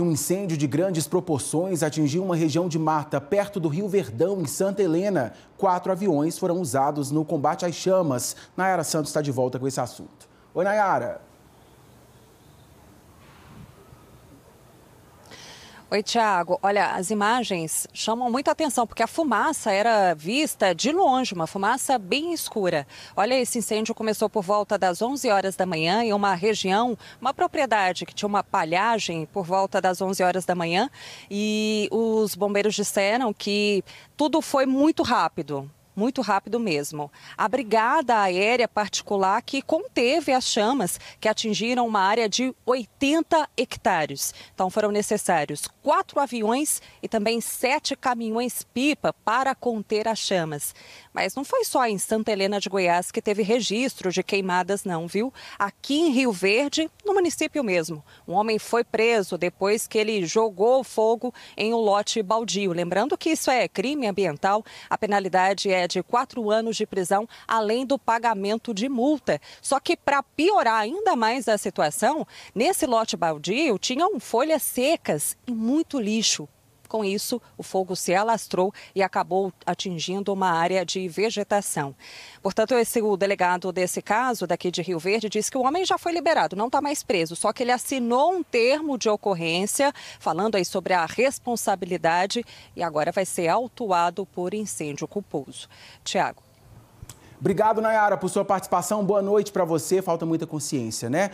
um incêndio de grandes proporções atingiu uma região de mata perto do Rio Verdão, em Santa Helena. Quatro aviões foram usados no combate às chamas. Nayara Santos está de volta com esse assunto. Oi, Nayara. Oi, Tiago. Olha, as imagens chamam muita atenção porque a fumaça era vista de longe, uma fumaça bem escura. Olha, esse incêndio começou por volta das 11 horas da manhã em uma região, uma propriedade que tinha uma palhagem por volta das 11 horas da manhã e os bombeiros disseram que tudo foi muito rápido muito rápido mesmo. A brigada aérea particular que conteve as chamas que atingiram uma área de 80 hectares. Então foram necessários quatro aviões e também sete caminhões-pipa para conter as chamas. Mas não foi só em Santa Helena de Goiás que teve registro de queimadas, não, viu? Aqui em Rio Verde, no município mesmo. Um homem foi preso depois que ele jogou fogo em um lote baldio. Lembrando que isso é crime ambiental, a penalidade é de quatro anos de prisão, além do pagamento de multa. Só que para piorar ainda mais a situação, nesse lote baldio tinham folhas secas e muito lixo. Com isso, o fogo se alastrou e acabou atingindo uma área de vegetação. Portanto, esse, o delegado desse caso, daqui de Rio Verde, disse que o homem já foi liberado, não está mais preso, só que ele assinou um termo de ocorrência falando aí sobre a responsabilidade e agora vai ser autuado por incêndio culposo. Tiago. Obrigado, Nayara, por sua participação. Boa noite para você. Falta muita consciência, né?